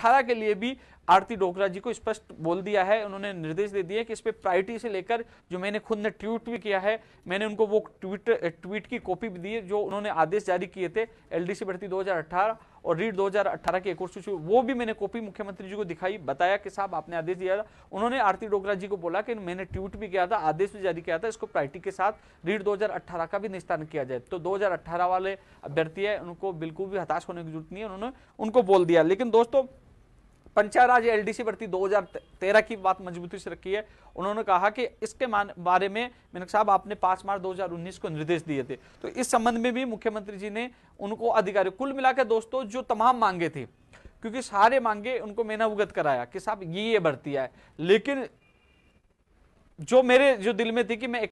2018 के लिए भी आरती डोकरा जी को स्पष्ट बोल दिया है उन्होंने निर्देश दे दिए कि इस पर प्रायोरिटी से लेकर जो मैंने खुद ने ट्वीट भी किया है मैंने उनको वो ट्वीट ट्वीट की कॉपी भी दी है जो उन्होंने आदेश जारी किए थे एलडीसी भर्ती 2018 और रीड 2018 के एक और सूची वो भी मैंने कॉपी मुख्यमंत्री जी को दिखाई बताया कि साहब आपने आदेश दिया था उन्होंने आरती डोगरा जी को बोला कि मैंने ट्वीट भी किया था आदेश भी जारी किया था इसको प्रायोरिटी के साथ रीड दो का भी निस्तारण किया जाए तो दो वाले अभ्यर्थी है उनको बिल्कुल भी हताश होने की जरूरत नहीं है उन्होंने उनको बोल दिया लेकिन दोस्तों पंचायराज एल डी सी भर्ती 2013 की बात मजबूती से रखी है उन्होंने कहा कि इसके बारे में मिनक साहब आपने 5 मार्च 2019 को निर्देश दिए थे तो इस संबंध में भी मुख्यमंत्री जी ने उनको अधिकारी कुल मिलाकर दोस्तों जो तमाम मांगे थे क्योंकि सारे मांगे उनको मैंने अवगत कराया कि साहब ये ये भर्ती है लेकिन जो मेरे जो दिल में थी कि मैं